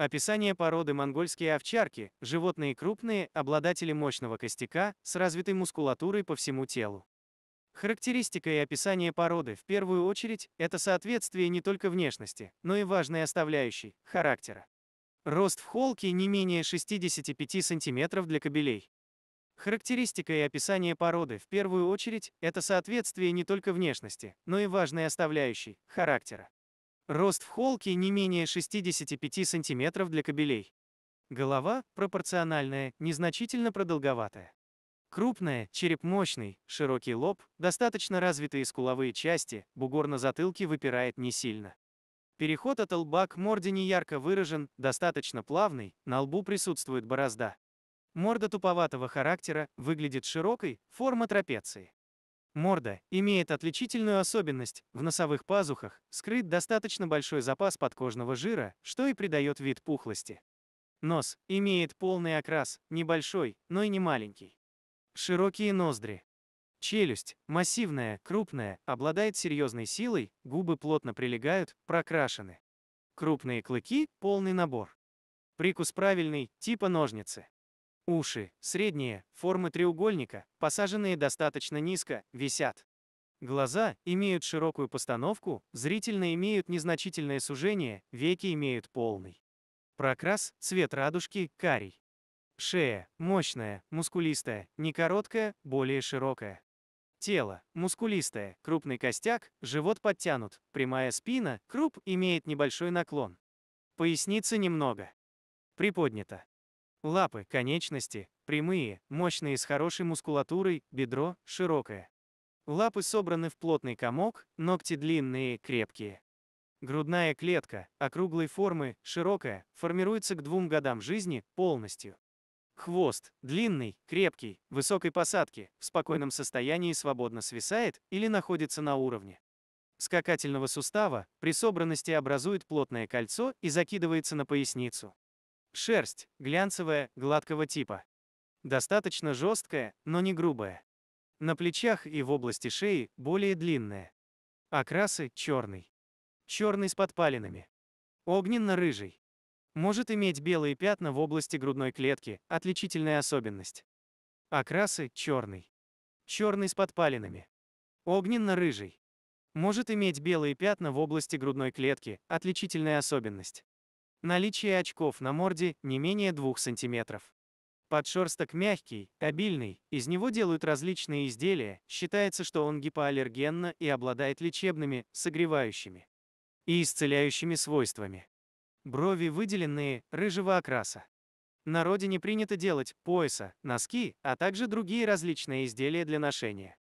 Описание породы монгольские овчарки, животные крупные, обладатели мощного костяка, с развитой мускулатурой по всему телу. Характеристика и описание породы, в первую очередь, это соответствие не только внешности, но и важной оставляющей – характера. Рост в холке не менее 65 сантиметров для кобелей. Характеристика и описание породы, в первую очередь, это соответствие не только внешности, но и важной оставляющей – характера. Рост в холке не менее 65 см для кабелей. Голова, пропорциональная, незначительно продолговатая. Крупная, череп мощный, широкий лоб, достаточно развитые скуловые части, бугор на затылке выпирает не сильно. Переход от лба к морде не ярко выражен, достаточно плавный, на лбу присутствует борозда. Морда туповатого характера, выглядит широкой, форма трапеции. Морда имеет отличительную особенность, в носовых пазухах скрыт достаточно большой запас подкожного жира, что и придает вид пухлости. Нос имеет полный окрас, небольшой, но и не маленький. Широкие ноздри. Челюсть, массивная, крупная, обладает серьезной силой, губы плотно прилегают, прокрашены. Крупные клыки – полный набор. Прикус правильный, типа ножницы. Уши, средние, формы треугольника, посаженные достаточно низко, висят. Глаза имеют широкую постановку, зрительно имеют незначительное сужение, веки имеют полный. Прокрас, цвет радужки, карий. Шея, мощная, мускулистая, не короткая, более широкая. Тело, мускулистое, крупный костяк, живот подтянут, прямая спина, круп имеет небольшой наклон. Поясница немного. Приподнята. Лапы, конечности, прямые, мощные с хорошей мускулатурой, бедро широкое. Лапы собраны в плотный комок, ногти длинные, крепкие. Грудная клетка, округлой формы, широкая, формируется к двум годам жизни полностью. Хвост, длинный, крепкий, высокой посадки, в спокойном состоянии свободно свисает или находится на уровне. Скакательного сустава при собранности образует плотное кольцо и закидывается на поясницу. Шерсть глянцевая, гладкого типа. Достаточно жесткая, но не грубая. На плечах и в области шеи более длинная. Окрасы а черный. Черный с подпалинами. Огненно-рыжий. Может иметь белые пятна в области грудной клетки, отличительная особенность. Окрасы а черный. Черный с подпалинами. Огненно-рыжий. Может иметь белые пятна в области грудной клетки, отличительная особенность. Наличие очков на морде не менее 2 см. Подшерсток мягкий, обильный, из него делают различные изделия, считается, что он гипоаллергенно и обладает лечебными, согревающими и исцеляющими свойствами. Брови выделенные, рыжего окраса. На родине принято делать пояса, носки, а также другие различные изделия для ношения.